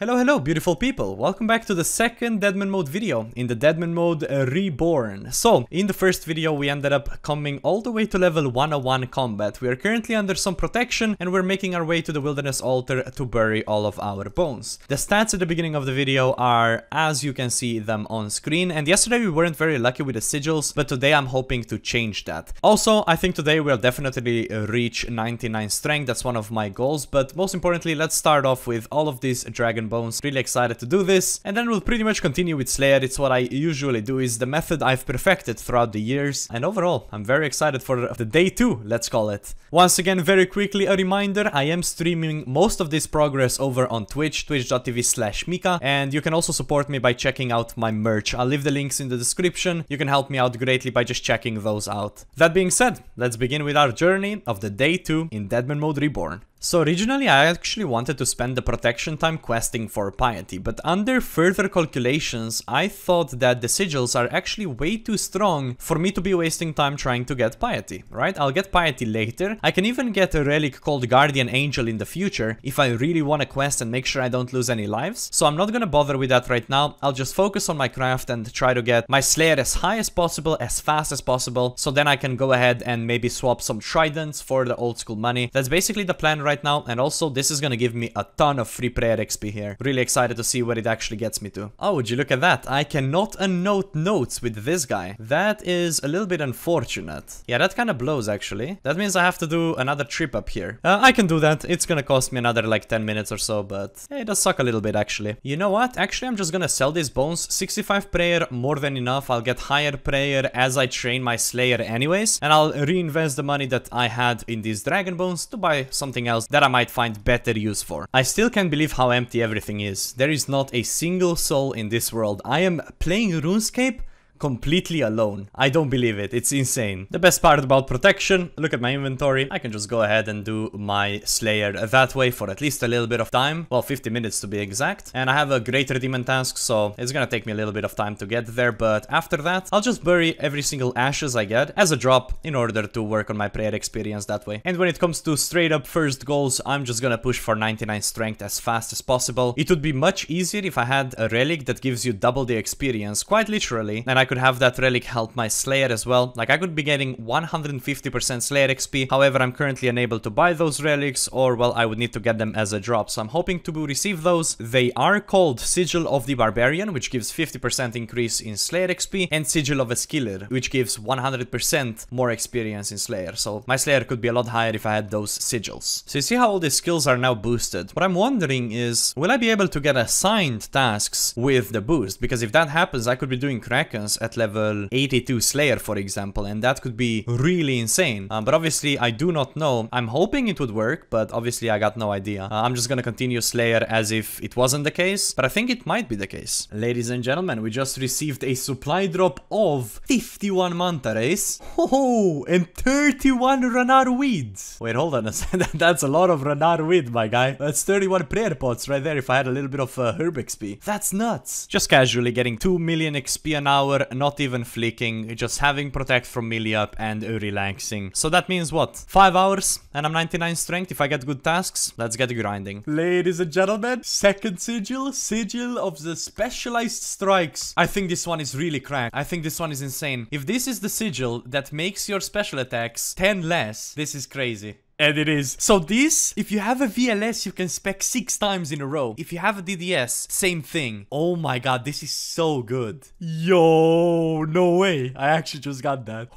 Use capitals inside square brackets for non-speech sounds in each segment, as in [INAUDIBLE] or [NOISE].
Hello, hello, beautiful people! Welcome back to the second Deadman mode video in the Deadman mode uh, Reborn. So, in the first video we ended up coming all the way to level 101 combat. We are currently under some protection and we're making our way to the Wilderness Altar to bury all of our bones. The stats at the beginning of the video are as you can see them on screen and yesterday we weren't very lucky with the sigils, but today I'm hoping to change that. Also, I think today we'll definitely uh, reach 99 strength, that's one of my goals, but most importantly let's start off with all of these Dragon and Bones. Really excited to do this. And then we'll pretty much continue with Slayer. It's what I usually do. is the method I've perfected throughout the years. And overall, I'm very excited for the day two, let's call it. Once again, very quickly, a reminder, I am streaming most of this progress over on Twitch, twitch.tv slash Mika. And you can also support me by checking out my merch. I'll leave the links in the description. You can help me out greatly by just checking those out. That being said, let's begin with our journey of the day two in Deadman Mode Reborn. So originally I actually wanted to spend the protection time questing for piety, but under further calculations I thought that the sigils are actually way too strong for me to be wasting time trying to get piety, right? I'll get piety later, I can even get a relic called guardian angel in the future if I really want to quest and make sure I don't lose any lives, so I'm not gonna bother with that right now, I'll just focus on my craft and try to get my slayer as high as possible, as fast as possible, so then I can go ahead and maybe swap some tridents for the old school money, that's basically the plan right right now. And also, this is gonna give me a ton of free prayer XP here. Really excited to see where it actually gets me to. Oh, would you look at that? I cannot unnote notes with this guy. That is a little bit unfortunate. Yeah, that kind of blows, actually. That means I have to do another trip up here. Uh, I can do that. It's gonna cost me another, like, 10 minutes or so, but it does suck a little bit, actually. You know what? Actually, I'm just gonna sell these bones. 65 prayer, more than enough. I'll get higher prayer as I train my slayer anyways. And I'll reinvest the money that I had in these dragon bones to buy something else that I might find better use for. I still can't believe how empty everything is. There is not a single soul in this world. I am playing RuneScape completely alone. I don't believe it. It's insane. The best part about protection, look at my inventory. I can just go ahead and do my Slayer that way for at least a little bit of time. Well, 50 minutes to be exact. And I have a Greater Demon task, so it's gonna take me a little bit of time to get there. But after that, I'll just bury every single ashes I get as a drop in order to work on my prayer experience that way. And when it comes to straight up first goals, I'm just gonna push for 99 strength as fast as possible. It would be much easier if I had a relic that gives you double the experience, quite literally. And I could have that relic help my Slayer as well. Like I could be getting 150% Slayer XP, however I'm currently unable to buy those relics or well I would need to get them as a drop. So I'm hoping to receive those. They are called Sigil of the Barbarian, which gives 50% increase in Slayer XP and Sigil of a Skiller, which gives 100% more experience in Slayer. So my Slayer could be a lot higher if I had those Sigils. So you see how all these skills are now boosted. What I'm wondering is, will I be able to get assigned tasks with the boost? Because if that happens, I could be doing Krakens at level 82 Slayer, for example, and that could be really insane. Uh, but obviously, I do not know. I'm hoping it would work, but obviously I got no idea. Uh, I'm just gonna continue Slayer as if it wasn't the case, but I think it might be the case. Ladies and gentlemen, we just received a supply drop of 51 manta rays. Oh, and 31 Ranar weeds. Wait, hold on a [LAUGHS] second. That's a lot of Ranar weed, my guy. That's 31 prayer pots right there if I had a little bit of uh, herb XP. That's nuts. Just casually getting 2 million XP an hour not even flicking, just having protect from melee up and relaxing. So that means what? 5 hours and I'm 99 strength if I get good tasks. Let's get grinding. Ladies and gentlemen, second sigil, sigil of the specialized strikes. I think this one is really cracked. I think this one is insane. If this is the sigil that makes your special attacks 10 less, this is crazy. And it is. So this, if you have a VLS, you can spec six times in a row. If you have a DDS, same thing. Oh my god, this is so good. Yo, no way. I actually just got that.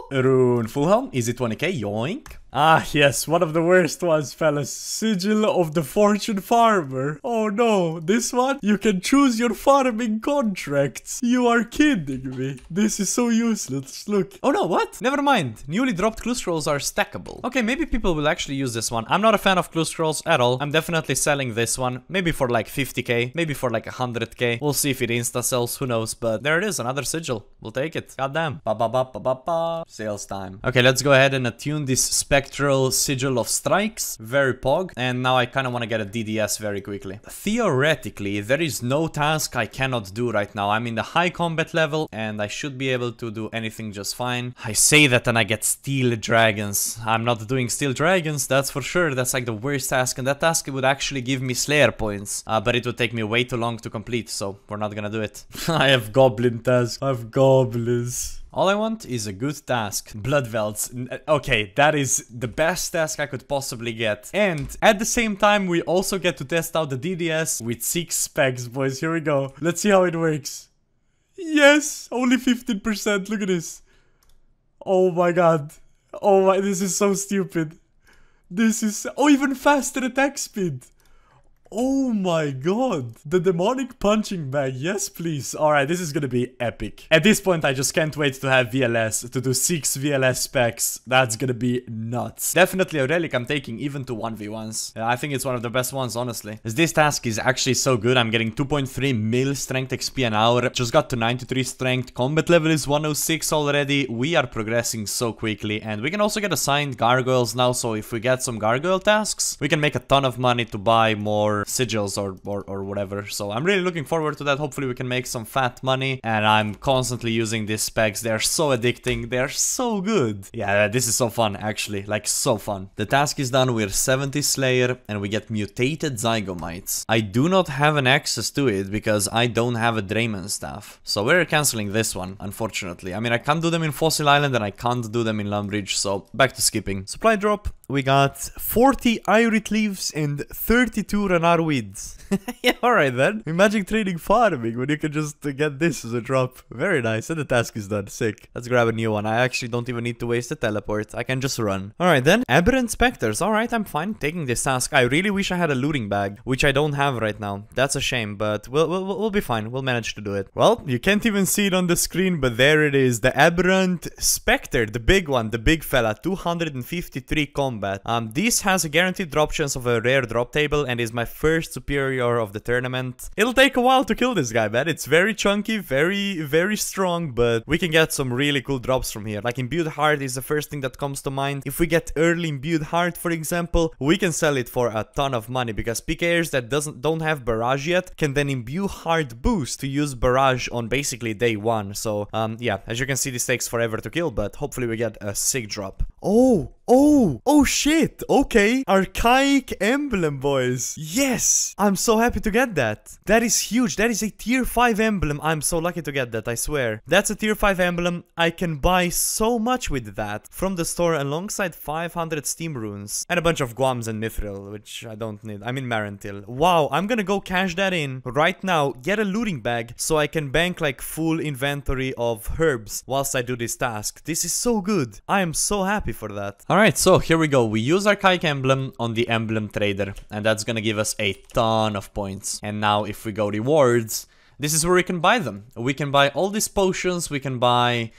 [LAUGHS] Rune Fulham, is it 20k? Yoink. Ah yes, one of the worst ones fellas, Sigil of the Fortune Farmer. Oh no, this one? You can choose your farming contracts. You are kidding me. This is so useless, look. Oh no, what? Never mind, newly dropped clue scrolls are stackable. Okay, maybe people will actually use this one. I'm not a fan of clue scrolls at all. I'm definitely selling this one, maybe for like 50k, maybe for like 100k. We'll see if it insta sells, who knows, but there it is, another Sigil. We'll take it, goddamn. Ba ba ba ba ba ba, sales time. Okay, let's go ahead and attune this spec Spectral Sigil of Strikes, very pog, and now I kind of want to get a DDS very quickly. Theoretically, there is no task I cannot do right now. I'm in the high combat level and I should be able to do anything just fine. I say that and I get Steel Dragons. I'm not doing Steel Dragons, that's for sure. That's like the worst task and that task would actually give me Slayer points, uh, but it would take me way too long to complete, so we're not gonna do it. [LAUGHS] I have Goblin task. I have Goblins. All I want is a good task. Velds. Uh, okay, that is the best task I could possibly get. And at the same time, we also get to test out the DDS with 6 specs, boys. Here we go. Let's see how it works. Yes! Only 15%. Look at this. Oh my god. Oh my, this is so stupid. This is... Oh, even faster attack speed. Oh my god. The demonic punching bag. Yes, please. Alright, this is gonna be epic. At this point, I just can't wait to have VLS, to do 6 VLS packs. That's gonna be nuts. Definitely a relic I'm taking even to 1v1s. I think it's one of the best ones, honestly. This task is actually so good. I'm getting 2.3 mil strength XP an hour. Just got to 93 strength. Combat level is 106 already. We are progressing so quickly. And we can also get assigned gargoyles now. So if we get some gargoyle tasks, we can make a ton of money to buy more sigils or, or, or whatever. So I'm really looking forward to that. Hopefully we can make some fat money. And I'm constantly using these specs. They're so addicting. They're so good. Yeah, this is so fun, actually. Like, so fun. The task is done. We're 70 Slayer and we get mutated Zygomites. I do not have an access to it because I don't have a Draiman staff. So we're cancelling this one, unfortunately. I mean, I can't do them in Fossil Island and I can't do them in Lumbridge. So back to skipping. Supply drop. We got 40 Irit Leaves and 32 Renata are weeds. [LAUGHS] yeah, alright then. Imagine trading farming when you can just get this as a drop. Very nice, and the task is done. Sick. Let's grab a new one. I actually don't even need to waste a teleport. I can just run. Alright then, aberrant specters. Alright, I'm fine taking this task. I really wish I had a looting bag, which I don't have right now. That's a shame, but we'll, we'll, we'll be fine. We'll manage to do it. Well, you can't even see it on the screen, but there it is. The aberrant specter, the big one, the big fella, 253 combat. Um, This has a guaranteed drop chance of a rare drop table and is my first superior of the tournament. It'll take a while to kill this guy, man. It's very chunky, very, very strong, but we can get some really cool drops from here. Like Imbued Heart is the first thing that comes to mind. If we get early Imbued Heart, for example, we can sell it for a ton of money because PKers that doesn't don't have Barrage yet can then imbue Heart Boost to use Barrage on basically day one. So, um, yeah, as you can see, this takes forever to kill, but hopefully we get a sick drop. Oh, Oh, oh shit. Okay. Archaic emblem, boys. Yes. I'm so happy to get that. That is huge. That is a tier 5 emblem. I'm so lucky to get that, I swear. That's a tier 5 emblem. I can buy so much with that from the store alongside 500 steam runes and a bunch of guams and mithril, which I don't need. i mean, Marantil. Wow, I'm gonna go cash that in right now, get a looting bag so I can bank like full inventory of herbs whilst I do this task. This is so good. I am so happy for that. Alright. Alright, so here we go. We use Archaic Emblem on the Emblem Trader, and that's gonna give us a ton of points. And now if we go rewards, this is where we can buy them. We can buy all these potions, we can buy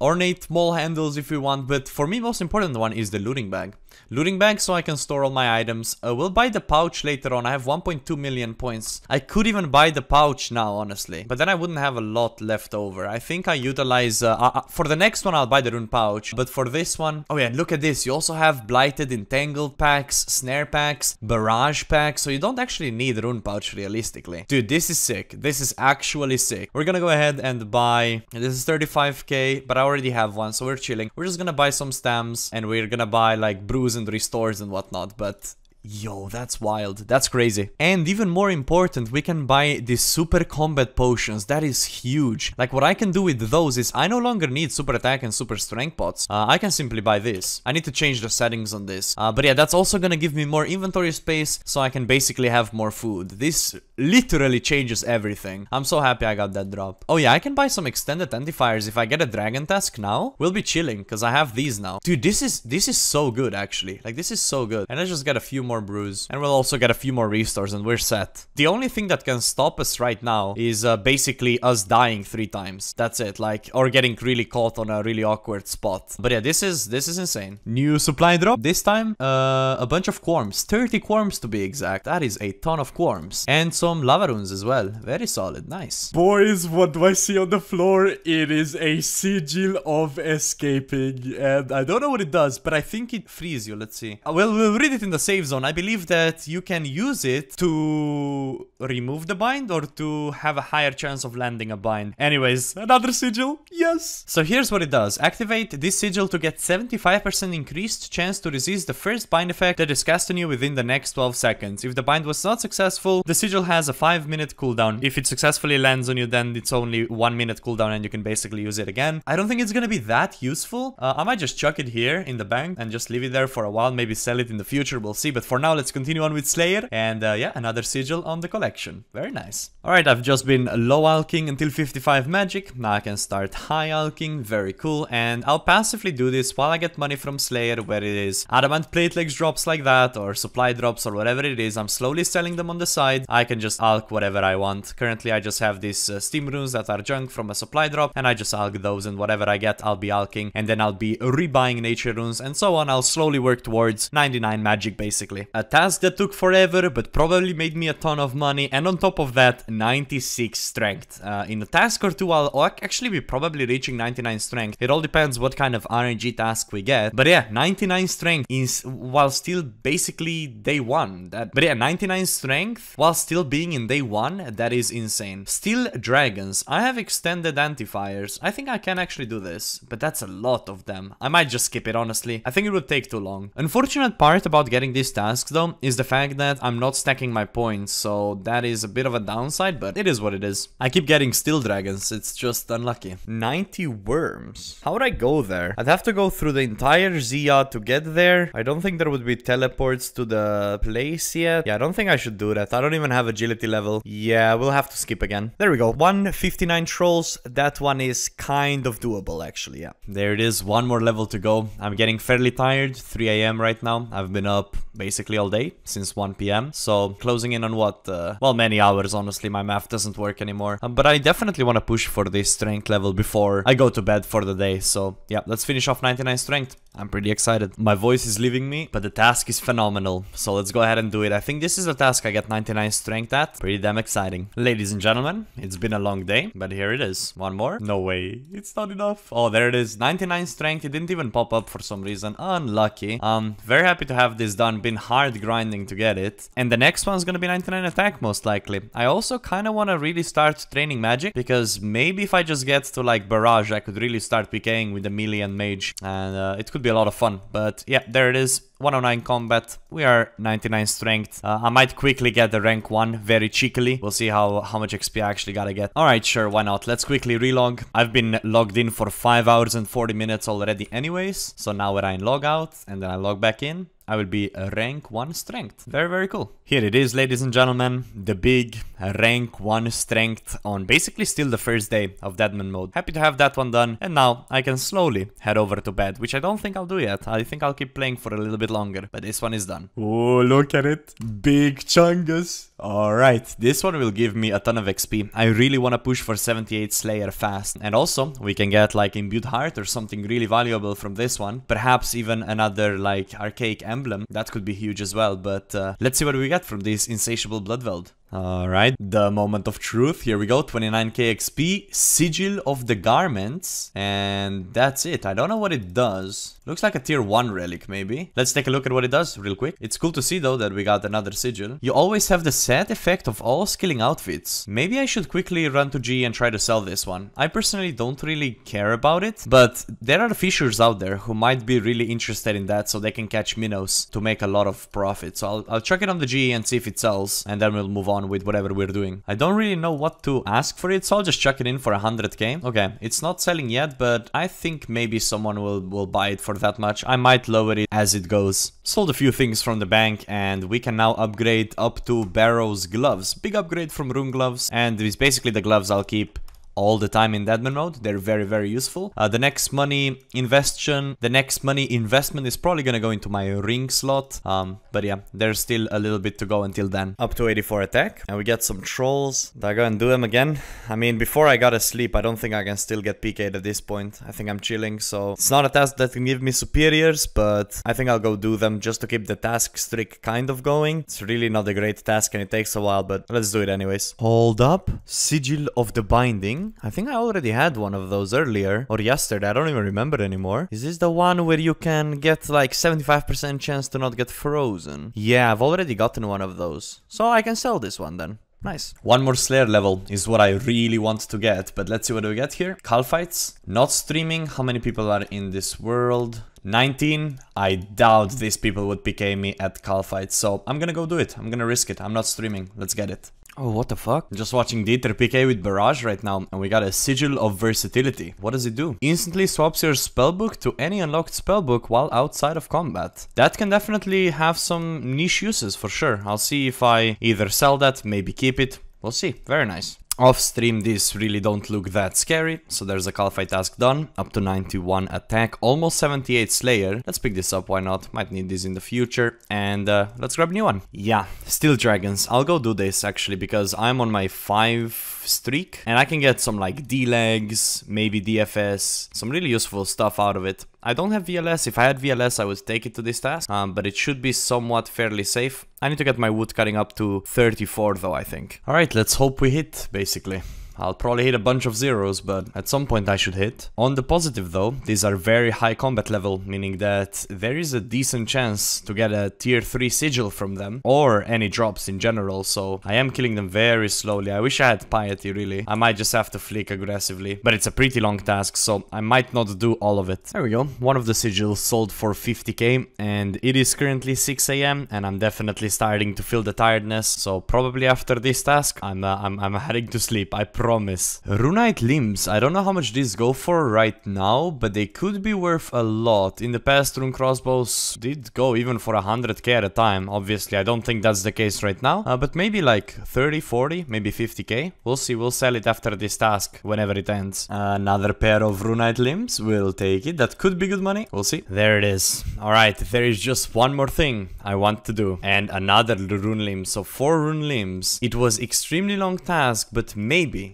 ornate mole handles if we want, but for me most important one is the looting bag. Looting bag so I can store all my items. I will buy the pouch later on. I have 1.2 million points. I could even buy the pouch now, honestly. But then I wouldn't have a lot left over. I think I utilize... Uh, uh, uh, for the next one, I'll buy the rune pouch. But for this one... Oh yeah, look at this. You also have Blighted Entangled packs, Snare packs, Barrage packs. So you don't actually need rune pouch, realistically. Dude, this is sick. This is actually sick. We're gonna go ahead and buy... This is 35k, but I already have one, so we're chilling. We're just gonna buy some stamps, and we're gonna buy, like, brew crews and restores and whatnot, but Yo, that's wild. That's crazy. And even more important, we can buy the super combat potions. That is huge. Like what I can do with those is I no longer need super attack and super strength pots. Uh, I can simply buy this. I need to change the settings on this. Uh, but yeah, that's also gonna give me more inventory space so I can basically have more food. This literally changes everything. I'm so happy I got that drop. Oh yeah, I can buy some extended antifiers. If I get a dragon task now, we'll be chilling because I have these now. Dude, this is this is so good actually. Like this is so good. And I just get a few more brews and we'll also get a few more restores and we're set. The only thing that can stop us right now is uh, basically us dying three times. That's it. Like or getting really caught on a really awkward spot. But yeah, this is this is insane. New supply drop. This time uh, a bunch of quorms. 30 quorms to be exact. That is a ton of quorms. And so some lava runes as well. Very solid, nice. Boys, what do I see on the floor? It is a sigil of escaping, and I don't know what it does, but I think it frees you. Let's see. Uh, well, we'll read it in the save zone. I believe that you can use it to remove the bind or to have a higher chance of landing a bind. Anyways, another sigil, yes! So here's what it does. Activate this sigil to get 75% increased chance to resist the first bind effect that is cast on you within the next 12 seconds. If the bind was not successful, the sigil has has a 5 minute cooldown. If it successfully lands on you, then it's only 1 minute cooldown and you can basically use it again. I don't think it's gonna be that useful. Uh, I might just chuck it here in the bank and just leave it there for a while, maybe sell it in the future, we'll see. But for now, let's continue on with Slayer and uh, yeah, another sigil on the collection. Very nice. Alright, I've just been low alking until 55 magic. Now I can start high alking, very cool. And I'll passively do this while I get money from Slayer, where it is adamant platelegs drops like that or supply drops or whatever it is. I'm slowly selling them on the side. I can just alk whatever I want. Currently I just have these uh, steam runes that are junk from a supply drop and I just alk those and whatever I get I'll be alking and then I'll be rebuying nature runes and so on. I'll slowly work towards 99 magic basically. A task that took forever but probably made me a ton of money and on top of that 96 strength. Uh, in a task or two I'll oh, actually be probably reaching 99 strength. It all depends what kind of RNG task we get. But yeah 99 strength is while still basically day one. That, but yeah 99 strength while still being in day 1, that is insane. Still dragons. I have extended antifiers. I think I can actually do this, but that's a lot of them. I might just skip it, honestly. I think it would take too long. Unfortunate part about getting these tasks, though, is the fact that I'm not stacking my points, so that is a bit of a downside, but it is what it is. I keep getting steel dragons, it's just unlucky. 90 worms. How would I go there? I'd have to go through the entire Zia to get there. I don't think there would be teleports to the place yet. Yeah, I don't think I should do that. I don't even have a agility level. Yeah, we'll have to skip again. There we go, 159 trolls. That one is kind of doable actually, yeah. There it is, one more level to go. I'm getting fairly tired, 3 a.m. right now. I've been up basically all day since 1 p.m. So closing in on what? Uh, well, many hours, honestly. My math doesn't work anymore. Um, but I definitely want to push for this strength level before I go to bed for the day. So yeah, let's finish off 99 strength. I'm pretty excited. My voice is leaving me, but the task is phenomenal. So let's go ahead and do it. I think this is a task I get 99 strength at. Pretty damn exciting. Ladies and gentlemen, it's been a long day, but here it is. One more. No way. It's not enough. Oh, there it is. 99 strength. It didn't even pop up for some reason. Unlucky. Um, very happy to have this done. Been hard grinding to get it. And the next one's gonna be 99 attack most likely. I also kind of want to really start training magic because maybe if I just get to like barrage, I could really start PKing with a million mage. And uh, it could be a lot of fun. But yeah, there it is. 109 combat, we are 99 strength. Uh, I might quickly get the rank 1 very cheekily. We'll see how, how much XP I actually gotta get. Alright, sure, why not? Let's quickly relog. I've been logged in for 5 hours and 40 minutes already anyways. So now we I log out and then I log back in, I will be rank 1 strength. Very, very cool. Here it is, ladies and gentlemen, the big rank 1 strength on basically still the first day of Deadman mode. Happy to have that one done, and now I can slowly head over to bed, which I don't think I'll do yet. I think I'll keep playing for a little bit longer, but this one is done. Oh, look at it. Big Chungus. Alright, this one will give me a ton of XP. I really want to push for 78 Slayer fast. And also, we can get like Imbued Heart or something really valuable from this one. Perhaps even another like Archaic Emblem. That could be huge as well, but uh, let's see what we get from this Insatiable Bloodveld. Alright, the moment of truth. Here we go, 29k XP, Sigil of the Garments. And that's it. I don't know what it does. Looks like a tier 1 relic, maybe. Let's take a look at what it does real quick. It's cool to see, though, that we got another sigil. You always have the sad effect of all skilling outfits. Maybe I should quickly run to G and try to sell this one. I personally don't really care about it, but there are fishers out there who might be really interested in that so they can catch minnows to make a lot of profit. So I'll, I'll check it on the G and see if it sells, and then we'll move on with whatever we're doing. I don't really know what to ask for it, so I'll just chuck it in for 100k. Okay, it's not selling yet, but I think maybe someone will, will buy it for for that much. I might lower it as it goes. Sold a few things from the bank and we can now upgrade up to Barrow's gloves. Big upgrade from Rune gloves and it's basically the gloves I'll keep all the time in Deadman mode. They're very, very useful. Uh, the next money investion, the next money investment is probably gonna go into my ring slot. Um, but yeah, there's still a little bit to go until then. Up to 84 attack. And we get some trolls. I go and do them again? I mean, before I got asleep, sleep, I don't think I can still get PK'd at this point. I think I'm chilling, so it's not a task that can give me superiors, but I think I'll go do them just to keep the task streak kind of going. It's really not a great task and it takes a while, but let's do it anyways. Hold up. Sigil of the Binding thing? I think I already had one of those earlier or yesterday. I don't even remember anymore. Is this the one where you can get like 75% chance to not get frozen? Yeah, I've already gotten one of those. So I can sell this one then. Nice. One more Slayer level is what I really want to get, but let's see what we get here. Calfights, not streaming, how many people are in this world? 19, I doubt these people would PK me at Calfights, so I'm gonna go do it, I'm gonna risk it, I'm not streaming, let's get it. Oh, what the fuck? Just watching Dieter PK with Barrage right now, and we got a Sigil of Versatility. What does it do? Instantly swaps your spellbook to any unlocked spellbook while outside of combat. That can definitely have some niche uses for sure. I'll see if I either sell that, maybe keep it. We'll see. Very nice. Off stream these really don't look that scary, so there's a Calphite task done, up to 91 attack, almost 78 Slayer. Let's pick this up, why not? Might need this in the future, and uh, let's grab a new one. Yeah, Steel Dragons. I'll go do this actually, because I'm on my 5 streak, and I can get some like D-legs, maybe DFS, some really useful stuff out of it. I don't have VLS. If I had VLS, I would take it to this task, um, but it should be somewhat fairly safe. I need to get my wood cutting up to 34 though, I think. All right, let's hope we hit, basically. I'll probably hit a bunch of zeros, but at some point I should hit. On the positive though, these are very high combat level, meaning that there is a decent chance to get a tier 3 sigil from them, or any drops in general, so I am killing them very slowly. I wish I had piety really. I might just have to flick aggressively, but it's a pretty long task, so I might not do all of it. There we go, one of the sigils sold for 50k, and it is currently 6am, and I'm definitely starting to feel the tiredness, so probably after this task, I'm, uh, I'm, I'm heading to sleep. I promise. Runite limbs, I don't know how much these go for right now, but they could be worth a lot. In the past, rune crossbows did go even for 100k at a time. Obviously, I don't think that's the case right now, uh, but maybe like 30, 40, maybe 50k. We'll see, we'll sell it after this task, whenever it ends. Another pair of runite limbs, we'll take it. That could be good money, we'll see. There it is. Alright, there is just one more thing I want to do, and another rune limb, so four rune limbs. It was extremely long task, but maybe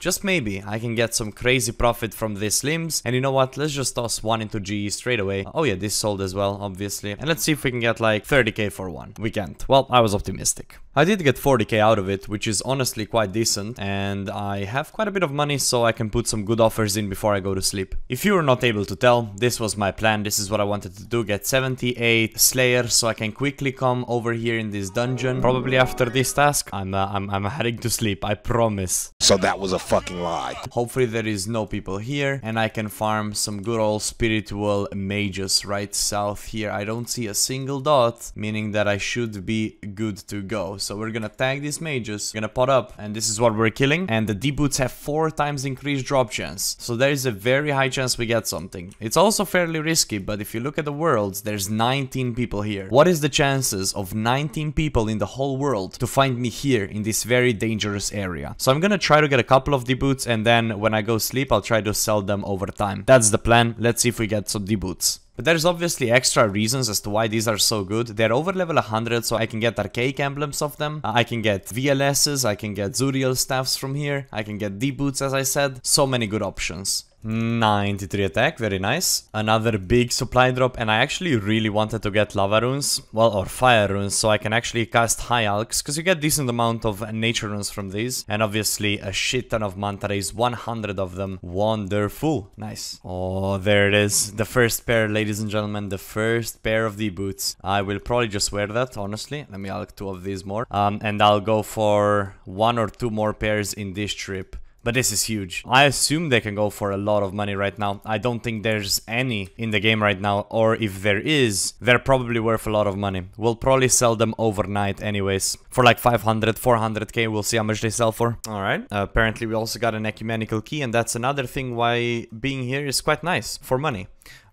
Just maybe, I can get some crazy profit from these limbs. And you know what, let's just toss one into GE straight away. Oh yeah, this sold as well, obviously. And let's see if we can get like 30k for one. We can't. Well, I was optimistic. I did get 40k out of it, which is honestly quite decent. And I have quite a bit of money, so I can put some good offers in before I go to sleep. If you were not able to tell, this was my plan. This is what I wanted to do, get 78 Slayer, so I can quickly come over here in this dungeon. Probably after this task, I'm, uh, I'm, I'm heading to sleep, I promise. So that was a fun fucking lie. Hopefully there is no people here and I can farm some good old spiritual mages right south here. I don't see a single dot, meaning that I should be good to go. So we're gonna tag these mages, we're gonna pot up, and this is what we're killing. And the deep boots have four times increased drop chance. So there is a very high chance we get something. It's also fairly risky, but if you look at the worlds, there's 19 people here. What is the chances of 19 people in the whole world to find me here in this very dangerous area? So I'm gonna try to get a couple of of boots and then when I go sleep I'll try to sell them over time. That's the plan, let's see if we get some D-boots. But there's obviously extra reasons as to why these are so good. They're over level 100 so I can get archaic emblems of them, I can get VLSs, I can get Zuriel staffs from here, I can get D-boots as I said, so many good options. 93 attack, very nice. Another big supply drop, and I actually really wanted to get lava runes, well, or fire runes, so I can actually cast high alks, because you get decent amount of nature runes from these, and obviously a shit ton of manta rays, 100 of them. Wonderful, nice. Oh, there it is, the first pair, ladies and gentlemen, the first pair of the boots. I will probably just wear that, honestly. Let me alk two of these more, um, and I'll go for one or two more pairs in this trip. But this is huge. I assume they can go for a lot of money right now. I don't think there's any in the game right now, or if there is, they're probably worth a lot of money. We'll probably sell them overnight anyways. For like 500, 400k, we'll see how much they sell for. Alright. Uh, apparently we also got an ecumenical key, and that's another thing why being here is quite nice, for money.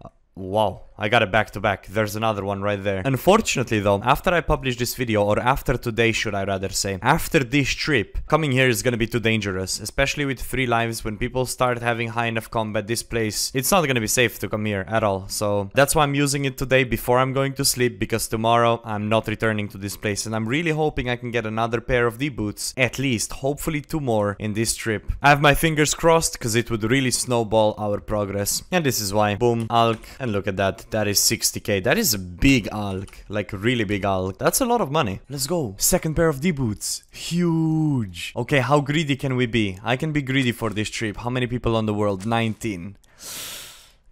Uh, wow. I got it back to back. There's another one right there. Unfortunately though, after I publish this video, or after today should I rather say, after this trip, coming here is gonna be too dangerous, especially with three lives. When people start having high enough combat, this place, it's not gonna be safe to come here at all. So that's why I'm using it today before I'm going to sleep, because tomorrow I'm not returning to this place. And I'm really hoping I can get another pair of D boots, at least, hopefully two more in this trip. I have my fingers crossed, because it would really snowball our progress. And this is why. Boom, Alk, and look at that. That is 60k. That is a big alk. Like, really big alk. That's a lot of money. Let's go. Second pair of D-boots. Huge. Okay, how greedy can we be? I can be greedy for this trip. How many people on the world? 19.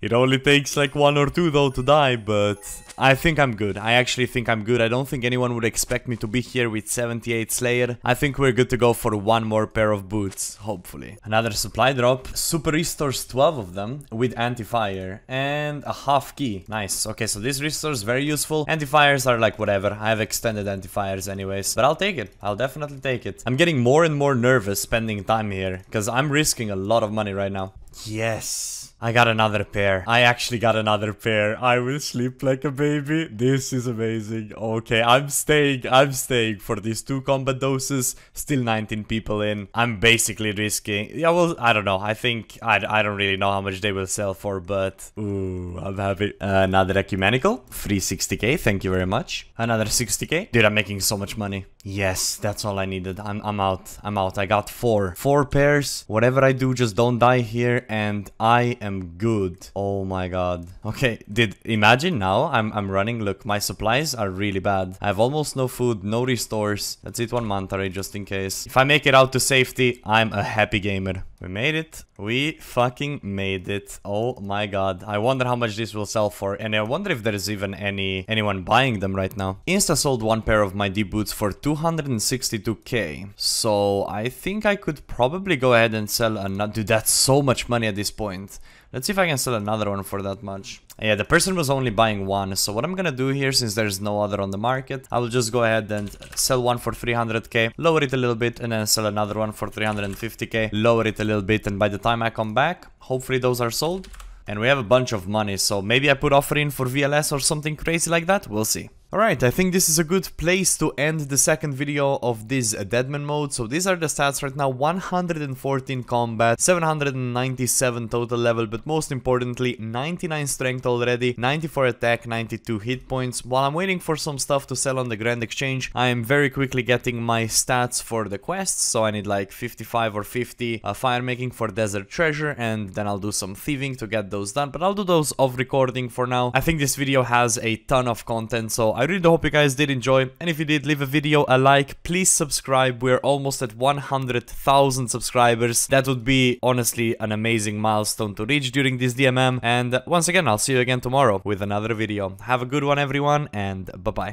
It only takes like one or two though to die, but I think I'm good. I actually think I'm good. I don't think anyone would expect me to be here with 78 Slayer. I think we're good to go for one more pair of boots, hopefully. Another supply drop. Super restores 12 of them with anti-fire and a half key. Nice. Okay, so this is very useful. Anti-fires are like whatever. I have extended anti-fires anyways, but I'll take it. I'll definitely take it. I'm getting more and more nervous spending time here because I'm risking a lot of money right now. Yes. I got another pair. I actually got another pair. I will sleep like a baby. This is amazing. Okay, I'm staying. I'm staying for these two combat doses. Still 19 people in. I'm basically risking. Yeah, well, I don't know. I think I, I don't really know how much they will sell for, but ooh, I'm happy. Uh, another ecumenical, free 60k. Thank you very much. Another 60k. Dude, I'm making so much money. Yes, that's all I needed. I'm, I'm out. I'm out. I got four. Four pairs. Whatever I do, just don't die here. And I am good. Oh my god. Okay, did imagine now I'm, I'm running. Look, my supplies are really bad. I have almost no food, no restores. That's it. one manta just in case. If I make it out to safety, I'm a happy gamer. We made it. We fucking made it. Oh my god. I wonder how much this will sell for. And I wonder if there's even any anyone buying them right now. Insta sold one pair of my D boots for 262k. So I think I could probably go ahead and sell another. Dude, that's so much money at this point. Let's see if I can sell another one for that much. Yeah, the person was only buying one, so what I'm gonna do here, since there's no other on the market, I will just go ahead and sell one for 300k, lower it a little bit, and then sell another one for 350k, lower it a little bit, and by the time I come back, hopefully those are sold. And we have a bunch of money, so maybe I put offer in for VLS or something crazy like that, we'll see. Alright, I think this is a good place to end the second video of this Deadman mode. So these are the stats right now, 114 combat, 797 total level, but most importantly, 99 strength already, 94 attack, 92 hit points. While I'm waiting for some stuff to sell on the Grand Exchange, I am very quickly getting my stats for the quests, so I need like 55 or 50 uh, fire making for Desert Treasure, and then I'll do some thieving to get those done, but I'll do those off recording for now. I think this video has a ton of content, so I I really hope you guys did enjoy, and if you did, leave a video a like, please subscribe, we're almost at 100,000 subscribers, that would be honestly an amazing milestone to reach during this DMM, and once again, I'll see you again tomorrow with another video. Have a good one everyone, and bye bye.